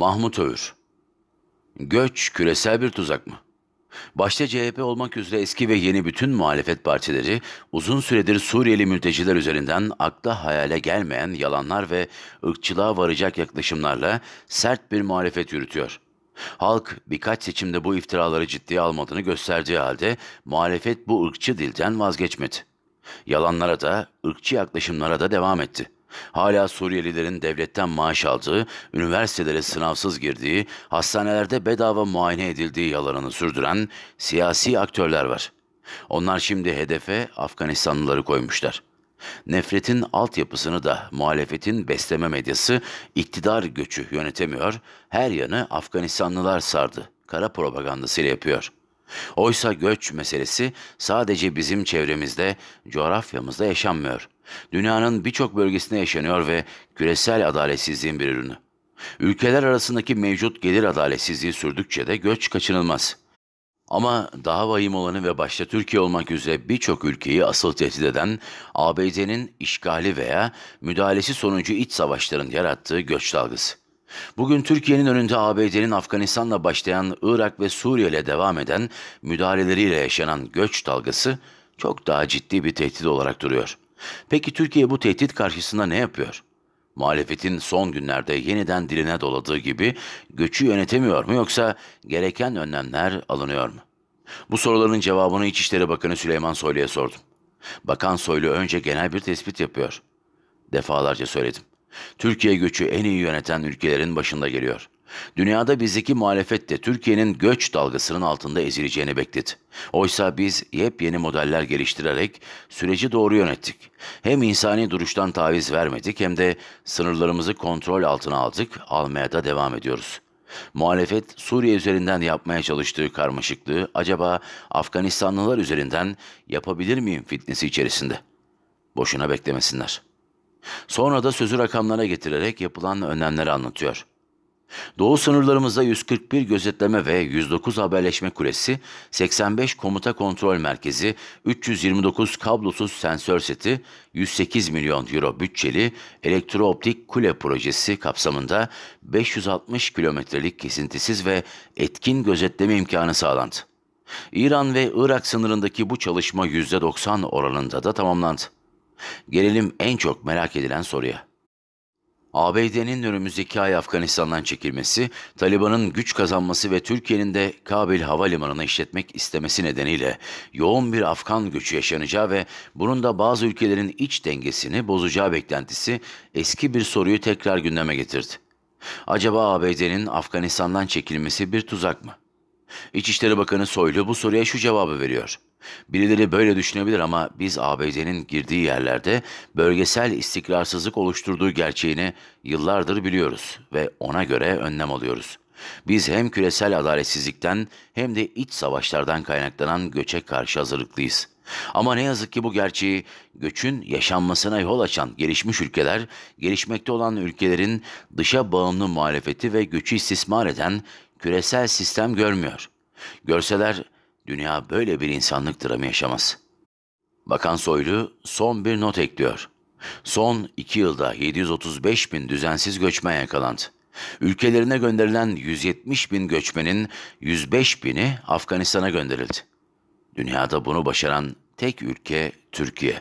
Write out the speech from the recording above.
Mahmut Öğür. Göç küresel bir tuzak mı? Başta CHP olmak üzere eski ve yeni bütün muhalefet partileri uzun süredir Suriyeli mülteciler üzerinden akla hayale gelmeyen yalanlar ve ırkçılığa varacak yaklaşımlarla sert bir muhalefet yürütüyor. Halk birkaç seçimde bu iftiraları ciddiye almadığını gösterdiği halde muhalefet bu ırkçı dilden vazgeçmedi. Yalanlara da, ırkçı yaklaşımlara da devam etti. Hala Suriyelilerin devletten maaş aldığı, üniversitelere sınavsız girdiği, hastanelerde bedava muayene edildiği yalanını sürdüren siyasi aktörler var. Onlar şimdi hedefe Afganistanlıları koymuşlar. Nefretin altyapısını da muhalefetin besleme medyası iktidar göçü yönetemiyor, her yanı Afganistanlılar sardı, kara propagandasıyla yapıyor.'' Oysa göç meselesi sadece bizim çevremizde, coğrafyamızda yaşanmıyor. Dünyanın birçok bölgesinde yaşanıyor ve küresel adaletsizliğin bir ürünü. Ülkeler arasındaki mevcut gelir adaletsizliği sürdükçe de göç kaçınılmaz. Ama daha vahim olanı ve başta Türkiye olmak üzere birçok ülkeyi asıl tehdit eden ABD'nin işgali veya müdahalesi sonucu iç savaşların yarattığı göç dalgası. Bugün Türkiye'nin önünde ABD'nin Afganistan'la başlayan Irak ve Suriye ile devam eden müdahaleleriyle yaşanan göç dalgası çok daha ciddi bir tehdit olarak duruyor. Peki Türkiye bu tehdit karşısında ne yapıyor? Muhalefetin son günlerde yeniden diline doladığı gibi göçü yönetemiyor mu yoksa gereken önlemler alınıyor mu? Bu soruların cevabını İçişleri Bakanı Süleyman Soylu'ya sordum. Bakan Soylu önce genel bir tespit yapıyor. Defalarca söyledim. Türkiye göçü en iyi yöneten ülkelerin başında geliyor. Dünyada bizdeki muhalefet de Türkiye'nin göç dalgasının altında ezileceğini bekledi. Oysa biz yepyeni modeller geliştirerek süreci doğru yönettik. Hem insani duruştan taviz vermedik hem de sınırlarımızı kontrol altına aldık, almaya da devam ediyoruz. Muhalefet Suriye üzerinden yapmaya çalıştığı karmaşıklığı acaba Afganistanlılar üzerinden yapabilir miyim fitnesi içerisinde. Boşuna beklemesinler. Sonra da sözü rakamlara getirerek yapılan önlemleri anlatıyor. Doğu sınırlarımızda 141 gözetleme ve 109 haberleşme kulesi, 85 komuta kontrol merkezi, 329 kablosuz sensör seti, 108 milyon euro bütçeli elektrooptik kule projesi kapsamında 560 kilometrelik kesintisiz ve etkin gözetleme imkanı sağlandı. İran ve Irak sınırındaki bu çalışma %90 oranında da tamamlandı. Gelelim en çok merak edilen soruya. ABD'nin önümüzdeki ay Afganistan'dan çekilmesi, Taliban'ın güç kazanması ve Türkiye'nin de Kabil Havalimanı'nı işletmek istemesi nedeniyle yoğun bir Afgan göçü yaşanacağı ve bunun da bazı ülkelerin iç dengesini bozacağı beklentisi eski bir soruyu tekrar gündeme getirdi. Acaba ABD'nin Afganistan'dan çekilmesi bir tuzak mı? İçişleri Bakanı Soylu bu soruya şu cevabı veriyor. Birileri böyle düşünebilir ama biz ABD'nin girdiği yerlerde bölgesel istikrarsızlık oluşturduğu gerçeğini yıllardır biliyoruz ve ona göre önlem alıyoruz. Biz hem küresel adaletsizlikten hem de iç savaşlardan kaynaklanan göçe karşı hazırlıklıyız. Ama ne yazık ki bu gerçeği göçün yaşanmasına yol açan gelişmiş ülkeler, gelişmekte olan ülkelerin dışa bağımlı muhalefeti ve göçü istismar eden küresel sistem görmüyor. Görseler Dünya böyle bir insanlık dramı yaşamaz. Bakan Soylu son bir not ekliyor. Son iki yılda 735 bin düzensiz göçmen yakalandı. Ülkelerine gönderilen 170 bin göçmenin 105 bini Afganistan'a gönderildi. Dünyada bunu başaran tek ülke Türkiye.